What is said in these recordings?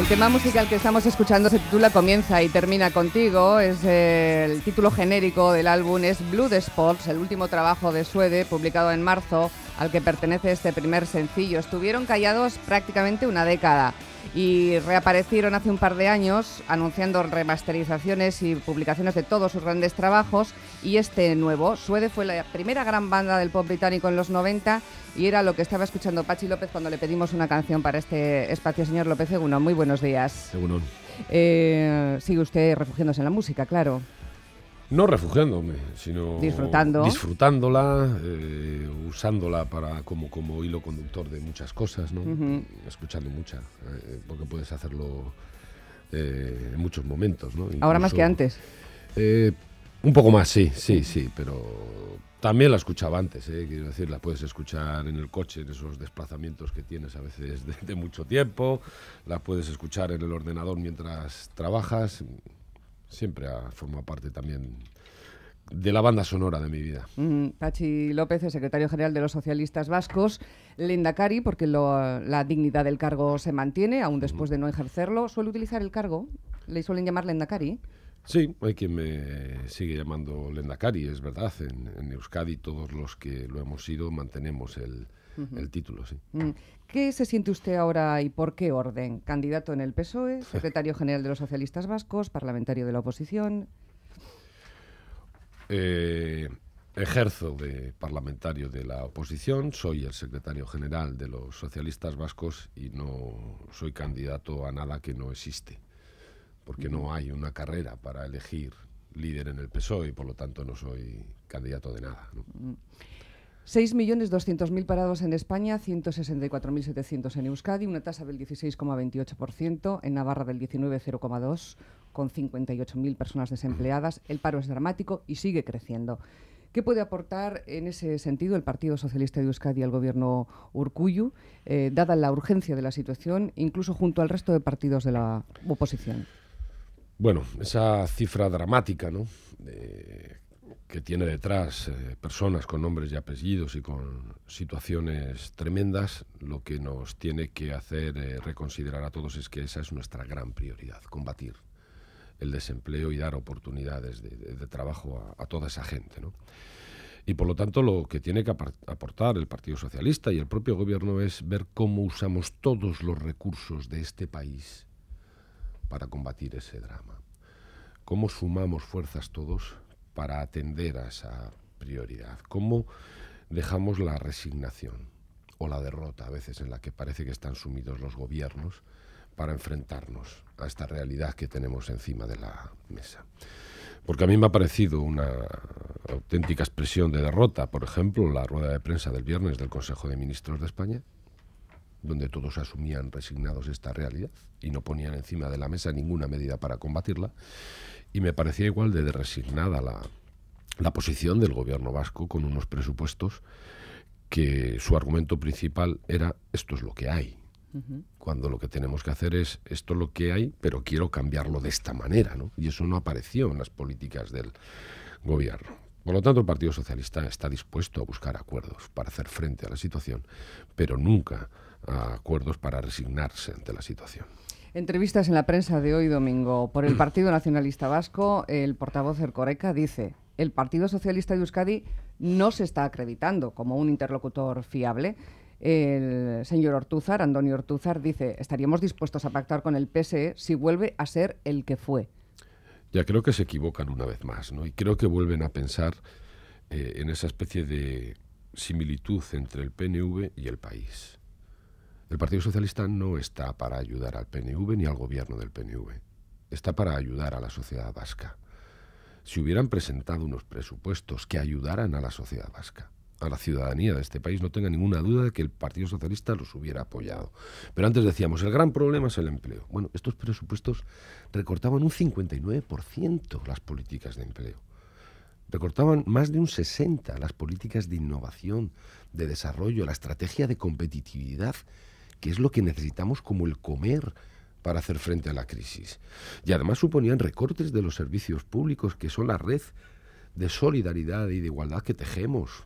El tema musical que estamos escuchando se titula Comienza y termina contigo. Es eh, el título genérico del álbum es Blue Sports, el último trabajo de Suede publicado en marzo, al que pertenece este primer sencillo. Estuvieron callados prácticamente una década y reaparecieron hace un par de años anunciando remasterizaciones y publicaciones de todos sus grandes trabajos y este nuevo. Suede fue la primera gran banda del pop británico en los 90 y era lo que estaba escuchando Pachi López cuando le pedimos una canción para este espacio. Señor López Eguno, muy buenos días. Según eh, sigue usted refugiándose en la música, claro. No refugiándome, sino disfrutándola, eh, usándola para como, como hilo conductor de muchas cosas, ¿no? Escuchando mucha, eh, porque puedes hacerlo eh, en muchos momentos, ¿no? Ahora más que antes. un poco más, sí, sí, sí, pero también la escuchaba antes, quiero decir, la puedes escuchar en el coche, en esos desplazamientos que tienes a veces de mucho tiempo, la puedes escuchar en el ordenador mientras trabajas, siempre ha formado parte también de la banda sonora de mi vida. Mm, Pachi López, el secretario general de los socialistas vascos, Lendakari, porque la dignidad del cargo se mantiene, aún después de no ejercerlo, suele utilizar el cargo, le suelen llamar Lendakari? Sí, hay quien me sigue llamando Lendakari, es verdad. En, en, Euskadi todos los que lo hemos sido mantenemos el, el título, sí. Mm. ¿Qué se siente usted ahora y por qué orden? Candidato en el PSOE, secretario general de los socialistas vascos, parlamentario de la oposición. Eh, ejerzo de parlamentario de la oposición, soy el secretario general de los socialistas vascos y no soy candidato a nada que no existe, porque no hay una carrera para elegir líder en el PSOE y por lo tanto no soy candidato de nada. ¿no? Mm. 6.200.000 parados en España, 164.700 en Euskadi, una tasa del 16,28%, en Navarra del 19,02%, con 58.000 personas desempleadas. El paro es dramático y sigue creciendo. ¿Qué puede aportar en ese sentido el Partido Socialista de Euskadi al gobierno Urcuyu, eh, dada la urgencia de la situación, incluso junto al resto de partidos de la oposición? Bueno, esa cifra dramática, ¿no? Eh, que tiene detrás eh, personas con nombres y apellidos y con situaciones tremendas, lo que nos tiene que hacer eh, reconsiderar a todos es que esa es nuestra gran prioridad, combatir el desempleo y dar oportunidades de, trabajo a, toda esa gente. Y por lo tanto lo que tiene que aportar el Partido Socialista y el propio Gobierno es ver cómo usamos todos los recursos de este país para combatir ese drama. Cómo sumamos fuerzas todos para atender a esa prioridad? ¿Cómo dejamos la resignación o la derrota a veces en la que parece que están sumidos los gobiernos para enfrentarnos a esta realidad que tenemos encima de la mesa? Porque a mí me ha parecido una auténtica expresión de derrota, por ejemplo, la rueda de prensa del viernes del Consejo de Ministros de España, donde todos asumían resignados esta realidad y no ponían encima de la mesa ninguna medida para combatirla, y me parecía igual de resignada la, posición del gobierno vasco con unos presupuestos que su argumento principal era esto es lo que hay. Cuando lo que tenemos que hacer es esto es lo que hay, pero quiero cambiarlo de esta manera, ¿no? Y eso no apareció en las políticas del gobierno. Por lo tanto, el Partido Socialista está dispuesto a buscar acuerdos para hacer frente a la situación, pero nunca acuerdos para resignarse ante la situación. Entrevistas en la prensa de hoy domingo por el Partido Nacionalista Vasco, el portavoz Ercoreca dice, el Partido Socialista de Euskadi no se está acreditando como un interlocutor fiable. El señor Ortúzar, Antonio Ortúzar, dice, estaríamos dispuestos a pactar con el PSE si vuelve a ser el que fue. Ya creo que se equivocan una vez más, ¿no? Y creo que vuelven a pensar eh, en esa especie de similitud entre el PNV y el país. El Partido Socialista no está para ayudar al PNV ni al gobierno del PNV. Está para ayudar a la sociedad vasca. Si hubieran presentado unos presupuestos que ayudaran a la sociedad vasca, a la ciudadanía de este país, no tenga ninguna duda de que el Partido Socialista los hubiera apoyado. Pero antes decíamos, el gran problema es el empleo. Bueno, estos presupuestos recortaban un 59% las políticas de empleo. Recortaban más de un 60% las políticas de innovación, de desarrollo, la estrategia de competitividad que es lo que necesitamos como el comer para hacer frente a la crisis. Y además suponían recortes de los servicios públicos, que son la red de solidaridad y de igualdad que tejemos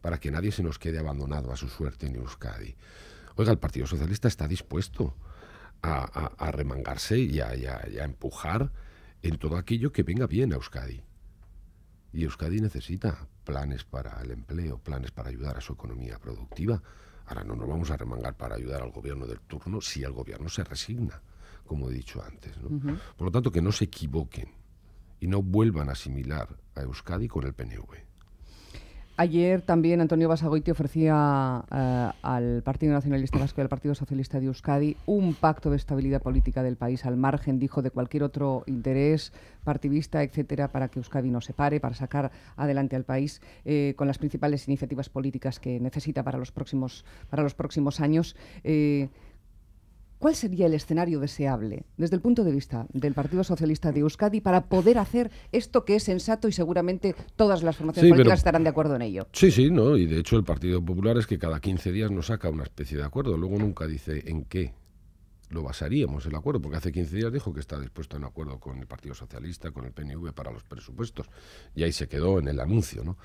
para que nadie se nos quede abandonado a su suerte en Euskadi. Oiga, el Partido Socialista está dispuesto a, remangarse y y a empujar en todo aquello que venga bien a Euskadi. Y Euskadi necesita planes para el empleo, planes para ayudar a su economía productiva, Ahora no nos vamos a remangar para ayudar al gobierno del turno si el gobierno se resigna, como he dicho antes. Por lo tanto, que no se equivoquen y no vuelvan a asimilar a Euskadi con el PNV. Ayer también Antonio Basagoiti ofrecía eh, al Partido Nacionalista Vasco y al Partido Socialista de Euskadi un pacto de estabilidad política del país al margen, dijo, de cualquier otro interés partidista, etcétera, para que Euskadi no se pare, para sacar adelante al país eh, con las principales iniciativas políticas que necesita para los próximos, para los próximos años. Eh, ¿Cuál sería el escenario deseable desde el punto de vista del Partido Socialista de Euskadi para poder hacer esto que es sensato y seguramente todas las formaciones políticas estarán de acuerdo en ello? Sí, sí, no, y de hecho el Partido Popular es que cada 15 días nos saca una especie de acuerdo, luego nunca dice en qué lo basaríamos el acuerdo, porque hace 15 días dijo que está dispuesto a un acuerdo con el Partido Socialista, con el PNV para los presupuestos, y ahí se quedó en el anuncio. ¿no?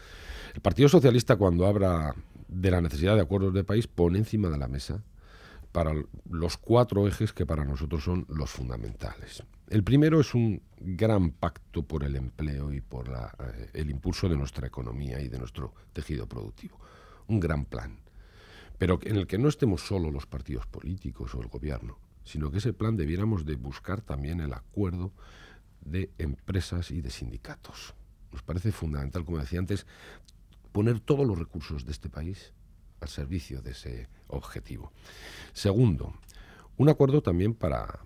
El Partido Socialista cuando habla de la necesidad de acuerdos de país pone encima de la mesa para los cuatro ejes que para nosotros son los fundamentales. El primero es un gran pacto por el empleo y por eh, el impulso de nuestra economía y de nuestro tejido productivo. Un gran plan, pero en el que no estemos solo los partidos políticos o el gobierno, sino que ese plan debiéramos de buscar también el acuerdo de empresas y de sindicatos. Nos parece fundamental, como decía antes, poner todos los recursos de este país al servicio de ese objetivo. Segundo, un acuerdo también para,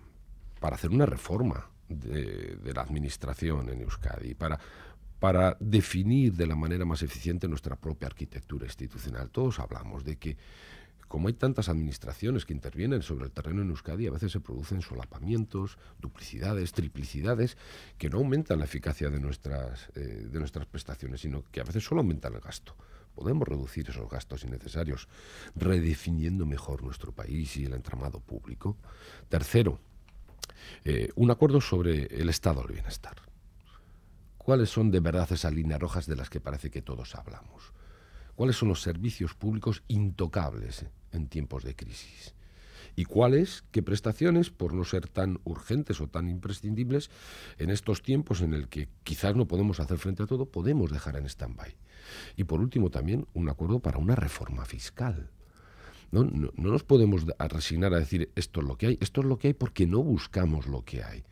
hacer una reforma de, la administración en Euskadi, para, para definir de la manera más eficiente nuestra propia arquitectura institucional. Todos hablamos de que como hay tantas administraciones que intervienen sobre el terreno en Euskadi, a veces se producen solapamientos, duplicidades, triplicidades, que no aumentan la eficacia de nuestras, eh, de nuestras prestaciones, sino que a veces solo aumentan el gasto. Podemos reducir esos gastos innecesarios, redefiniendo mejor nuestro país y el entramado público. Tercero, eh, un acuerdo sobre el estado del bienestar. ¿Cuáles son de verdad esas líneas rojas de las que parece que todos hablamos? ¿Cuáles son los servicios públicos intocables en tiempos de crisis? y cuáles, qué prestaciones, por no ser tan urgentes o tan imprescindibles, en estos tiempos en el que quizás no podemos hacer frente a todo, podemos dejar en stand-by. Y por último, también un acuerdo para una reforma fiscal. No, nos podemos resignar a decir esto es lo que hay, esto es lo que hay porque no buscamos lo que hay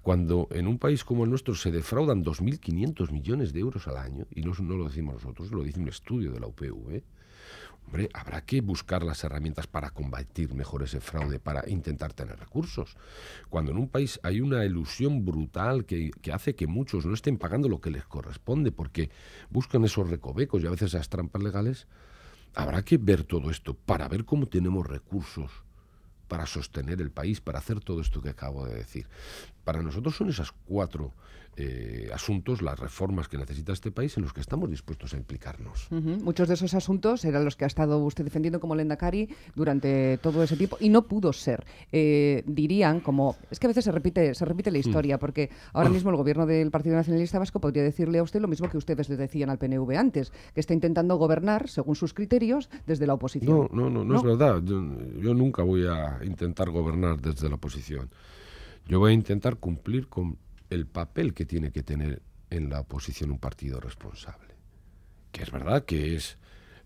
cuando en un país como el nuestro se defraudan 2.500 millones de euros al año, y no, no, lo decimos nosotros, lo dice un estudio de la UPV, Hombre, habrá que buscar las herramientas para combatir mejor ese fraude, para intentar tener recursos. Cuando en un país hay una ilusión brutal que, hace que muchos no estén pagando lo que les corresponde, porque buscan esos recovecos y a veces esas trampas legales, habrá que ver todo esto para ver cómo tenemos recursos para sostener el país, para hacer todo esto que acabo de decir. Para nosotros son esas cuatro eh, asuntos, las reformas que necesita este país en los que estamos dispuestos a implicarnos. Muchos de esos asuntos eran los que ha estado usted defendiendo como Lendakari durante todo ese tiempo y no pudo ser. Eh, dirían como es que a veces se repite se repite la hmm. historia porque ahora ah. mismo el gobierno del Partido Nacionalista Vasco podría decirle a usted lo mismo que ustedes le decían al PNV antes, que está intentando gobernar según sus criterios desde la oposición. No, no, no, no, es verdad. yo nunca voy a intentar gobernar desde la oposición. Yo voy a intentar cumplir con el papel que tiene que tener en la oposición un partido responsable. Que es verdad que es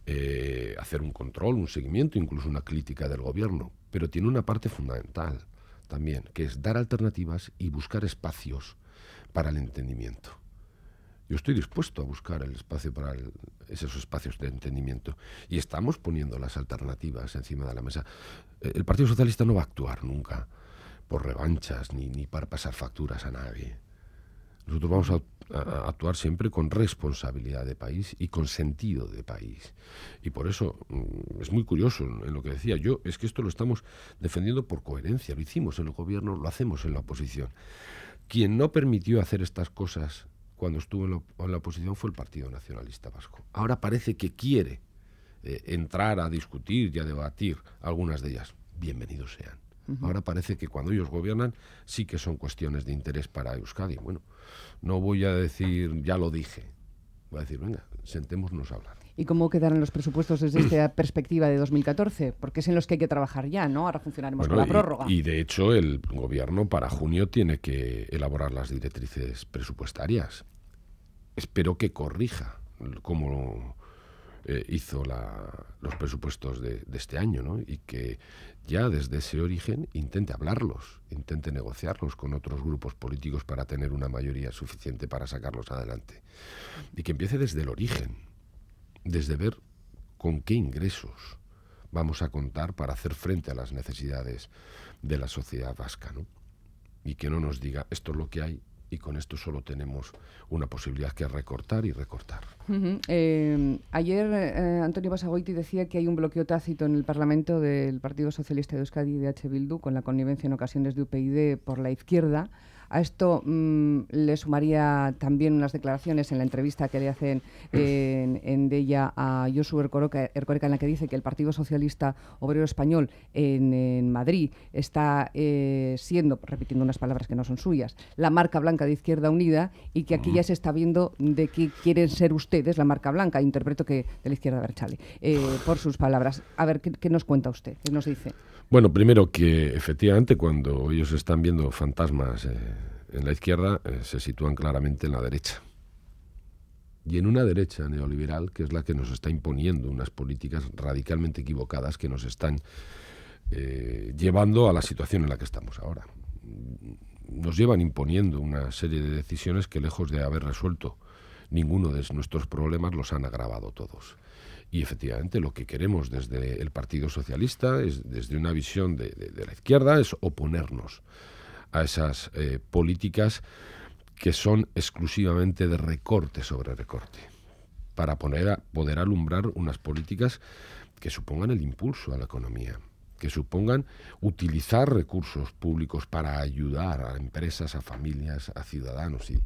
eh, hacer un control, un seguimiento, incluso una crítica del gobierno, pero tiene una parte fundamental también, que es dar alternativas y buscar espacios para el entendimiento. Yo estoy dispuesto a buscar el espacio para esos espacios de entendimiento y estamos poniendo las alternativas encima de la mesa. Eh, el Partido Socialista no va a actuar nunca por revanchas ni, ni para pasar facturas a nadie. Nosotros vamos a, actuar siempre con responsabilidad de país y con sentido de país. Y por eso mm, es muy curioso en lo que decía yo, es que esto lo estamos defendiendo por coherencia, lo hicimos en el gobierno, lo hacemos en la oposición. Quien no permitió hacer estas cosas cuando estuvo en, la oposición fue el Partido Nacionalista Vasco. Ahora parece que quiere eh, entrar a discutir y a debatir algunas de ellas. Bienvenidos sean. Ahora parece que cuando ellos gobiernan sí que son cuestiones de interés para Euskadi. Bueno, no voy a decir, ya lo dije. Voy a decir, venga, sentémonos a hablar. ¿Y cómo quedarán los presupuestos desde esta perspectiva de 2014? Porque es en los que hay que trabajar ya, ¿no? Ahora funcionaremos con la prórroga. Y de hecho, el gobierno para junio tiene que elaborar las directrices presupuestarias. Espero que corrija como eh, hizo los presupuestos de, de, este año, ¿no? Y que ya desde ese origen intente hablarlos, intente negociarlos con otros grupos políticos para tener una mayoría suficiente para sacarlos adelante. Y que empiece desde el origen, desde ver con qué ingresos vamos a contar para hacer frente a las necesidades de la sociedad vasca, Y que no nos diga esto es lo que hay y con esto solo tenemos una posibilidad que recortar y recortar. Em, ayer eh, Antonio Basagoiti decía que hay un bloqueo tácito en el Parlamento del Partido Socialista de Euskadi y de H. Bildu con la connivencia en ocasiones de UPyD por la izquierda. A esto mm, le sumaría también unas declaraciones en la entrevista que le hacen eh, en, de ella a Josué Ercoreca, en la que dice que el Partido Socialista Obrero Español en, Madrid está eh, siendo, repitiendo unas palabras que no son suyas, la marca blanca de Izquierda Unida y que aquí ya se está viendo de qué quieren ser ustedes la marca blanca, interpreto que de la izquierda Berchale, eh, por sus palabras. A ver, ¿qué, nos cuenta usted? ¿Qué nos dice? Bueno, primero que efectivamente cuando ellos están viendo fantasmas eh, en la izquierda eh, se sitúan claramente en la derecha. Y en una derecha neoliberal que es la que nos está imponiendo unas políticas radicalmente equivocadas que nos están eh, llevando a la situación en la que estamos ahora. Nos llevan imponiendo una serie de decisiones que lejos de haber resuelto ninguno de nuestros problemas los han agravado todos. Y efectivamente lo que queremos desde el Partido Socialista, desde una visión de la izquierda, es oponernos a esas eh, políticas que son exclusivamente de recorte sobre recorte, para poner a, poder alumbrar unas políticas que supongan el impulso a la economía, que supongan utilizar recursos públicos para ayudar a empresas, a familias, a ciudadanos y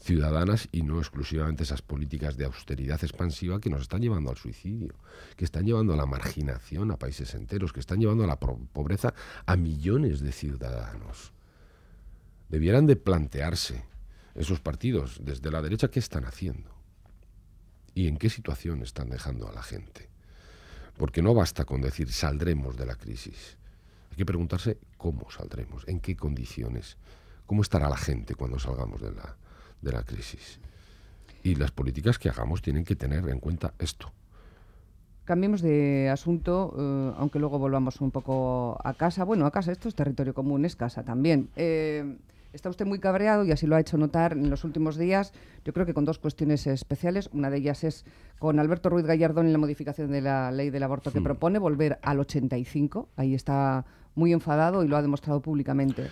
ciudadanas y no exclusivamente esas políticas de austeridad expansiva que nos están llevando al suicidio, que están llevando a la marginación a países enteros, que están llevando a la pobreza a millones de ciudadanos debieran de plantearse esos partidos desde la derecha qué están haciendo y en qué situación están dejando a la gente. Porque no basta con decir saldremos de la crisis. Hay que preguntarse cómo saldremos, en qué condiciones, cómo estará la gente cuando salgamos de la, crisis. Y las políticas que hagamos tienen que tener en cuenta esto. Cambiemos de asunto, eh, aunque luego volvamos un poco a casa. Bueno, a casa, esto es territorio común, es casa también. Eh, Está usted muy cabreado y así lo ha hecho notar en los últimos días, yo creo que con dos cuestiones especiales. Una de ellas es con Alberto Ruiz Gallardón en la modificación de la ley del aborto que hmm. propone volver al 85. Ahí está muy enfadado y lo ha demostrado públicamente.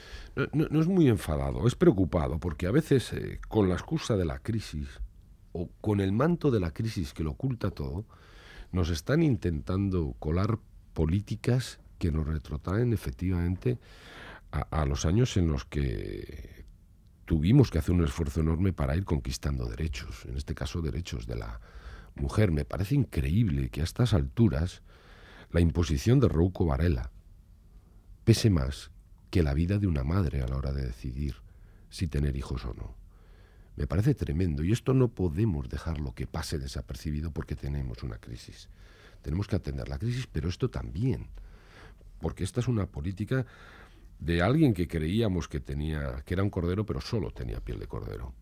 No, es muy enfadado, es preocupado, porque a veces eh, con la excusa de la crisis o con el manto de la crisis que lo oculta todo, nos están intentando colar políticas que nos retrotraen efectivamente a, los años en los que tuvimos que hacer un esfuerzo enorme para ir conquistando derechos, en este caso derechos de la mujer. Me parece increíble que a estas alturas la imposición de Rouco Varela pese más que la vida de una madre a la hora de decidir si tener hijos o no. Me parece tremendo y esto no podemos dejarlo que pase desapercibido porque tenemos una crisis. Tenemos que atender la crisis, pero esto también, porque esta es una política de alguien que creíamos que tenía que era un cordero, pero solo tenía piel de cordero.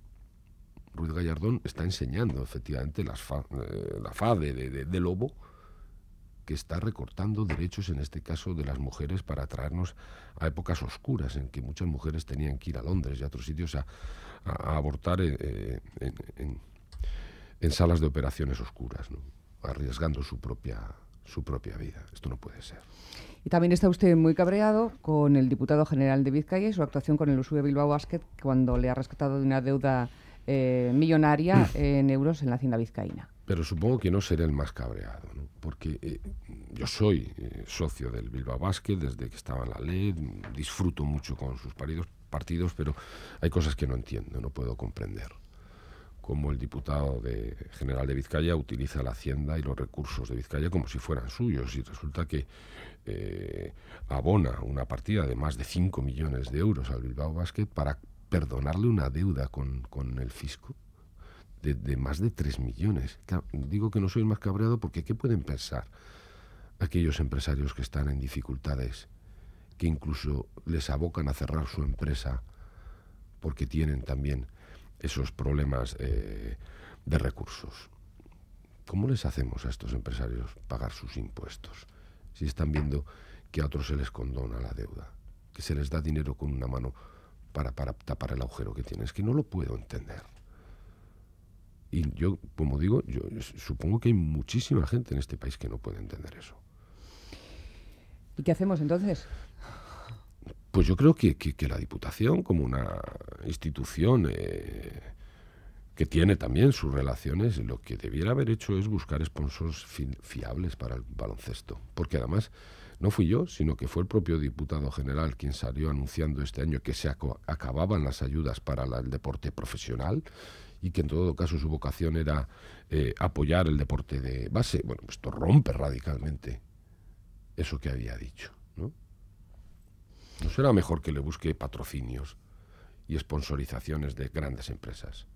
Ruiz Gallardón está enseñando efectivamente las eh, la faz de, lobo que está recortando derechos, en este caso de las mujeres, para traernos a épocas oscuras en que muchas mujeres tenían que ir a Londres y a otros sitios a, abortar eh, en, salas de operaciones oscuras, arriesgando su propia, su propia vida. Esto no puede ser. Y también está usted muy cabreado con el diputado general de Vizcaya y su actuación con el de Bilbao Basket cuando le ha rescatado de una deuda eh, millonaria mm. en euros en la hacienda vizcaína. Pero supongo que no seré el más cabreado, ¿no? porque eh, yo soy eh, socio del Bilbao Basket desde que estaba en la ley, disfruto mucho con sus partidos, partidos pero hay cosas que no entiendo, no puedo comprender como el diputado de, general de Vizcaya utiliza la hacienda y los recursos de Vizcaya como si fueran suyos y resulta que eh, abona una partida de más de 5 millones de euros al Bilbao Basket para perdonarle una deuda con, el fisco de, más de 3 millones. Digo que no soy más cabreado porque ¿qué pueden pensar aquellos empresarios que están en dificultades, que incluso les abocan a cerrar su empresa porque tienen también esos problemas eh, de recursos. ¿Cómo les hacemos a estos empresarios pagar sus impuestos si están viendo que a otros se les condona la deuda, que se les da dinero con una mano para, tapar el agujero que tienen? Es que no lo puedo entender. Y yo, como digo, yo supongo que hay muchísima gente en este país que no puede entender eso. ¿Y qué hacemos entonces? Pues yo creo que, la Diputación, como una institución eh, que tiene también sus relaciones, lo que debiera haber hecho es buscar sponsors fiables para el baloncesto. Porque además no fui yo, sino que fue el propio diputado general quien salió anunciando este año que se acababan las ayudas para el deporte profesional y que en todo caso su vocación era eh, apoyar el deporte de base. Bueno, pues esto rompe radicalmente eso que había dicho. ¿No será mejor que le busque patrocinios y sponsorizaciones de grandes empresas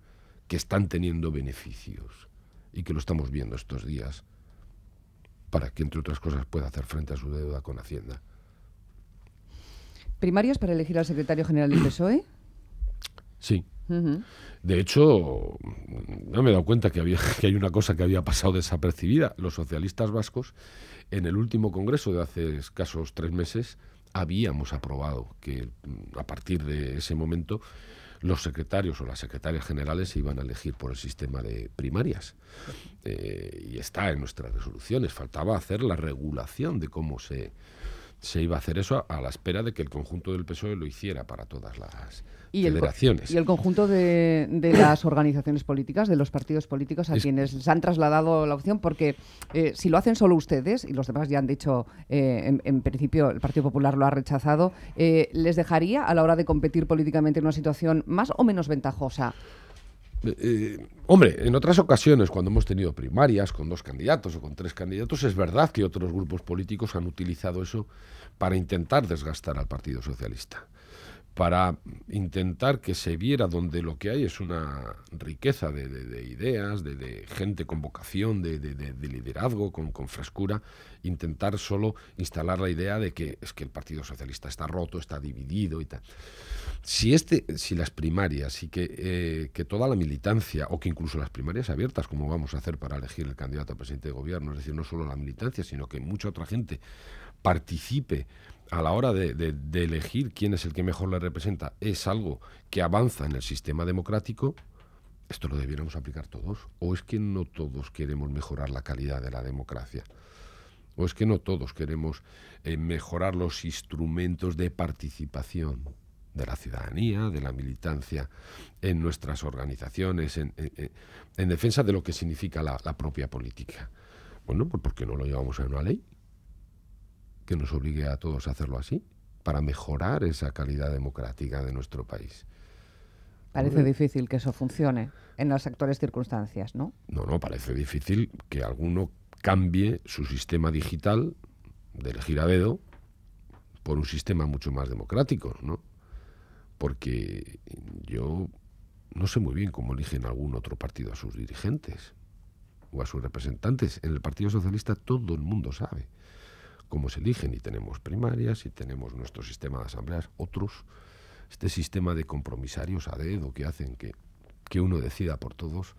que están teniendo beneficios y que lo estamos viendo estos días para que, entre otras cosas, pueda hacer frente a su deuda con Hacienda? ¿Primarias para elegir al secretario general del PSOE? Sí. De hecho, no me he dado cuenta que, había, que hay una cosa que había pasado desapercibida. Los socialistas vascos, en el último congreso de hace escasos tres meses, habíamos aprobado que mm, a partir de ese momento los secretarios o las secretarias generales se iban a elegir por el sistema de primarias. Eh, y está en nuestras resoluciones. Faltaba hacer la regulación de cómo se, se iba a hacer eso a, la espera de que el conjunto del PSOE lo hiciera para todas las federaciones. y el conjunto de, las organizaciones políticas, de los partidos políticos a quienes se han trasladado la opción, porque eh, si lo hacen solo ustedes, y los demás ya han dicho, eh, en, principio el Partido Popular lo ha rechazado, eh, ¿les dejaría a la hora de competir políticamente en una situación más o menos ventajosa eh, hombre, en otras ocasiones, cuando hemos tenido primarias con dos candidatos o con tres candidatos, es verdad que otros grupos políticos han utilizado eso para intentar desgastar al Partido Socialista, para intentar que se viera donde lo que hay es una riqueza de, ideas, de, gente con vocación, de, liderazgo, con frescura, intentar solo instalar la idea de que es que el Partido Socialista está roto, está dividido y tal. Si, este, si las primarias si que, eh, que toda la militancia, o que incluso las primarias abiertas, como vamos a hacer para elegir el candidato a presidente de gobierno, es decir, no solo la militancia, sino que mucha otra gente participe a la hora de, de, elegir quién es el que mejor le representa es algo que avanza en el sistema democrático, esto lo debiéramos aplicar todos. ¿O es que no todos queremos mejorar la calidad de la democracia? o es que no todos queremos eh, mejorar los instrumentos de participación de la ciudadanía, de la militancia, en nuestras organizaciones, en, defensa de lo que significa la, propia política. Bueno, pues ¿por qué no lo llevamos a una ley que nos obligue a todos a hacerlo así? para mejorar esa calidad democrática de nuestro país. Parece difícil que eso funcione en las actuales circunstancias, ¿no? No, no, parece difícil que alguno cambie su sistema digital del giradedo por un sistema mucho más democrático, ¿no? Porque yo no sé muy bien cómo eligen algún otro partido a sus dirigentes o a sus representantes. En el Partido Socialista todo el mundo sabe cómo se eligen y tenemos primarias y tenemos nuestro sistema de asambleas, otros, este sistema de compromisarios a dedo que hacen que, que uno decida por todos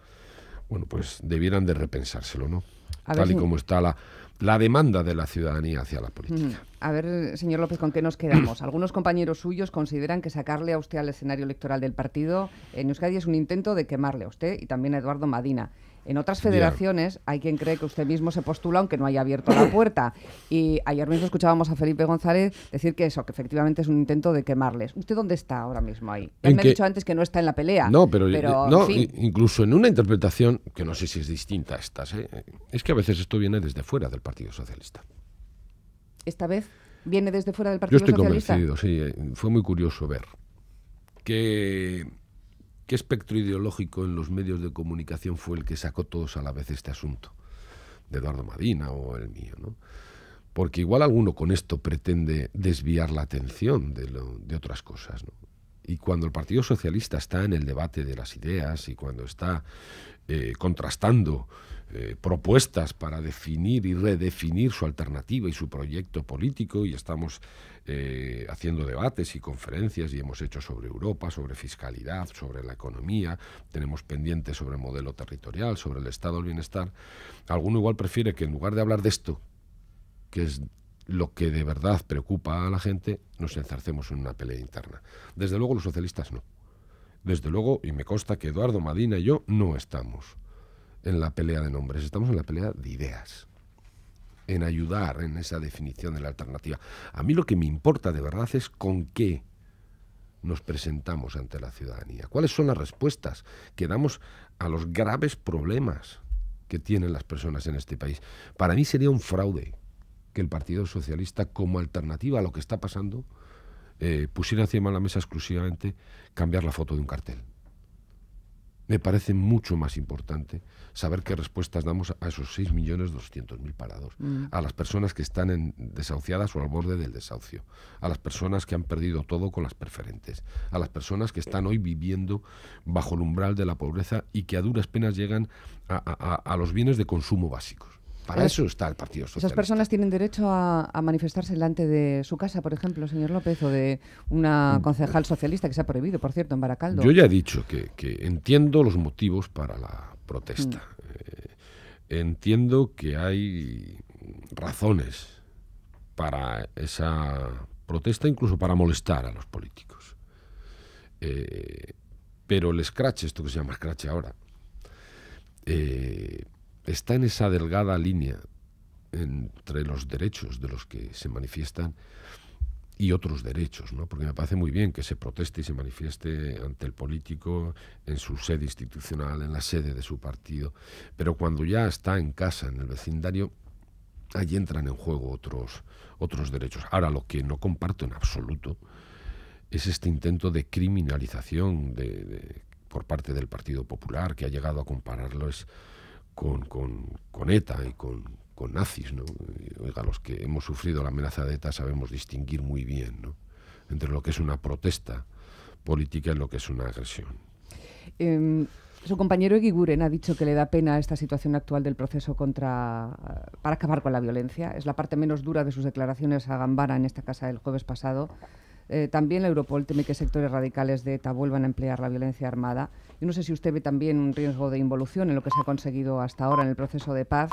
bueno, pues debieran de repensárselo, ¿no? Tal y como está la, la demanda de la ciudadanía hacia la política. A ver, señor López, ¿con qué nos quedamos? Algunos compañeros suyos consideran que sacarle a usted al escenario electoral del partido en Euskadi es un intento de quemarle a usted y también a Eduardo Madina. En otras federaciones hay quien cree que usted mismo se postula aunque no haya abierto la puerta. Y ayer mismo escuchábamos a Felipe González decir que eso, que efectivamente es un intento de quemarles. ¿Usted dónde está ahora mismo ahí? Él me ha dicho antes que no está en la pelea. No, pero, incluso en una interpretación, que no sé si es distinta a esta, ¿eh? es que a veces esto viene desde fuera del Partido Socialista. ¿Esta vez viene desde fuera del Partido Socialista? Yo estoy convencido, sí. Eh, fue muy curioso ver que ¿Qué espectro ideológico en los medios de comunicación fue el que sacó todos a la vez este asunto? De Eduardo Madina o el mío, ¿no? Porque igual alguno con esto pretende desviar la atención de, otras cosas, Y cuando el Partido Socialista está en el debate de las ideas y cuando está eh, contrastando eh, propuestas para definir y redefinir su alternativa y su proyecto político y estamos eh, haciendo debates y conferencias y hemos hecho sobre Europa, sobre fiscalidad, sobre la economía, tenemos pendientes sobre el modelo territorial, sobre el estado del bienestar. Alguno igual prefiere que en lugar de hablar de esto, que es lo que de verdad preocupa a la gente, nos enzarcemos en una pelea interna. Desde luego los socialistas no. Desde luego, y me consta que Eduardo Madina y yo no estamos en la pelea de nombres, estamos en la pelea de ideas, en ayudar en esa definición de la alternativa. A mí lo que me importa de verdad es con qué nos presentamos ante la ciudadanía, cuáles son las respuestas que damos a los graves problemas que tienen las personas en este país. Para mí sería un fraude que el Partido Socialista, como alternativa a lo que está pasando, eh, pusiera encima de la mesa exclusivamente cambiar la foto de un cartel. Me parece mucho más importante saber qué respuestas damos a esos 6.200.000 parados, mm. a las personas que están en, desahuciadas o al borde del desahucio, a las personas que han perdido todo con las preferentes, a las personas que están hoy viviendo bajo el umbral de la pobreza y que a duras penas llegan a los bienes de consumo básicos. Para eso está el Partido Socialista. ¿Esas personas tienen derecho a, manifestarse delante de su casa, por ejemplo, señor López, o de una mm. concejal socialista que se ha prohibido, por cierto, en Baracaldo? Yo ya he dicho que, entiendo los motivos para la protesta. Mm. Eh, entiendo que hay razones para esa protesta, incluso para molestar a los políticos. Eh, pero el scratch, esto que se llama scratch ahora, eh, está en esa delgada línea entre los derechos de los que se manifiestan y otros derechos, ¿no? Porque me parece muy bien que se proteste y se manifieste ante el político en su sede institucional, en la sede de su partido, pero cuando ya está en casa, en el vecindario, allí entran en juego otros, otros derechos. Ahora, lo que no comparto en absoluto es este intento de criminalización de, por parte del Partido Popular, que ha llegado a compararlo es con, ETA y con, con nazis. Oiga, los que hemos sufrido la amenaza de ETA sabemos distinguir muy bien entre lo que es una protesta política y lo que es una agresión. Em, su compañero Eguiguren ha dicho que le da pena esta situación actual del proceso contra para acabar con la violencia. Es la parte menos dura de sus declaraciones a Gambara en esta casa el jueves pasado. Eh, también la Europol teme que sectores radicales de ETA vuelvan a emplear la violencia armada. Yo no sé si usted ve también un riesgo de involución en lo que se ha conseguido hasta ahora en el proceso de paz.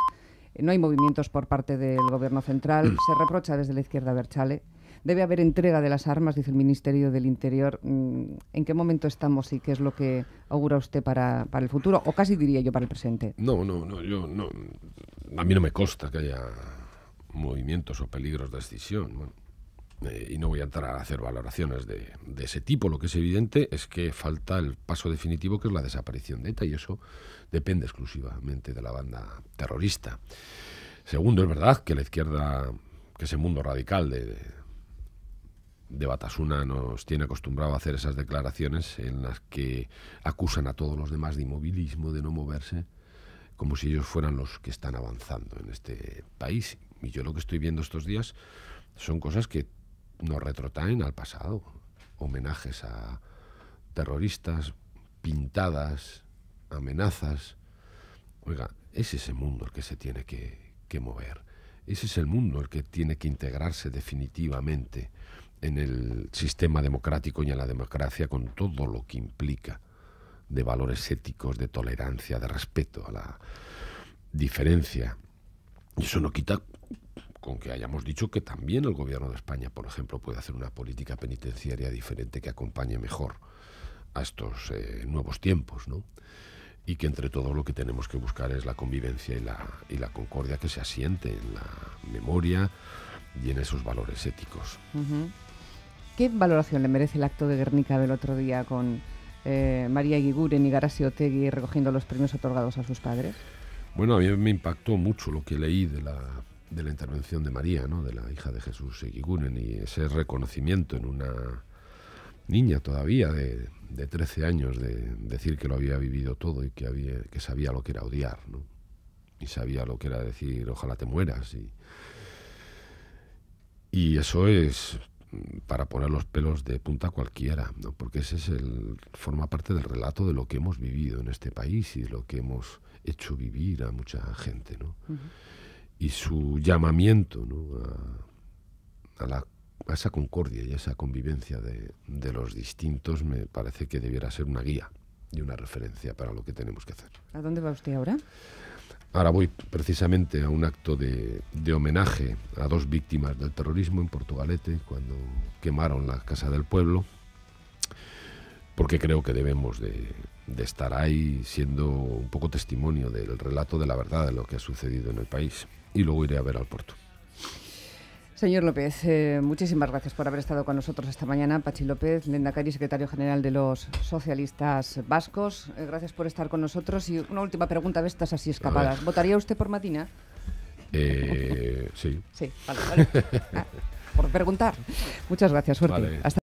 Eh, no hay movimientos por parte del Gobierno central. Mm. Se reprocha desde la izquierda Berchale. Debe haber entrega de las armas, dice el Ministerio del Interior. Mm, ¿En qué momento estamos y qué es lo que augura usted para, el futuro? O casi diría yo para el presente. No, no, no, yo no. A mí no me consta que haya movimientos o peligros de escisión. Eh, y no voy a entrar a hacer valoraciones de, ese tipo, lo que es evidente es que falta el paso definitivo que es la desaparición de ETA y eso depende exclusivamente de la banda terrorista. Segundo, es verdad que la izquierda, que ese mundo radical de, de, de Batasuna nos tiene acostumbrado a hacer esas declaraciones en las que acusan a todos los demás de inmovilismo, de no moverse, como si ellos fueran los que están avanzando en este país. Y yo lo que estoy viendo estos días son cosas que nos retrotraen al pasado. Homenajes a terroristas, pintadas, amenazas. Oiga, es ese mundo el que se tiene que, mover. Ese es el mundo el que tiene que integrarse definitivamente en el sistema democrático y en la democracia con todo lo que implica de valores éticos, de tolerancia, de respeto a la diferencia. Eso no quita con que hayamos dicho que también el gobierno de España, por ejemplo, puede hacer una política penitenciaria diferente que acompañe mejor a estos eh, nuevos tiempos, ¿no? Y que entre todo lo que tenemos que buscar es la convivencia y la, y la concordia que se asiente en la memoria y en esos valores éticos. ¿Qué valoración le merece el acto de Guernica del otro día con eh, María Guiguren y Garasi Otegui recogiendo los premios otorgados a sus padres? Bueno, a mí me impactó mucho lo que leí de la de la intervención de María, ¿no? de la hija de Jesús Eguiguren, y ese reconocimiento en una niña todavía de, de 13 años de decir que lo había vivido todo y que, había, que sabía lo que era odiar, ¿no? y sabía lo que era decir ojalá te mueras. Y, y eso es para poner los pelos de punta a cualquiera, ¿no? porque ese es el, forma parte del relato de lo que hemos vivido en este país y de lo que hemos hecho vivir a mucha gente. ¿no? y su llamamiento a, a, esa concordia y a esa convivencia de, de, los distintos me parece que debiera ser una guía y una referencia para lo que tenemos que hacer. ¿A dónde va usted ahora? Ahora voy precisamente a un acto de, de homenaje a dos víctimas del terrorismo en Portugalete cuando quemaron la Casa del Pueblo, porque creo que debemos de estar ahí siendo un poco testimonio del relato de la verdad de lo que ha sucedido en el país y luego iré a ver al puerto. Señor López, eh, muchísimas gracias por haber estado con nosotros esta mañana. Pachi López, lenda Lendakari, secretario general de los socialistas vascos. Eh, gracias por estar con nosotros. Y una última pregunta de estas así escapadas. ¿Votaría usted por Matina? Eh, sí. Sí, vale, ah, por preguntar. Muchas gracias, suerte. Hasta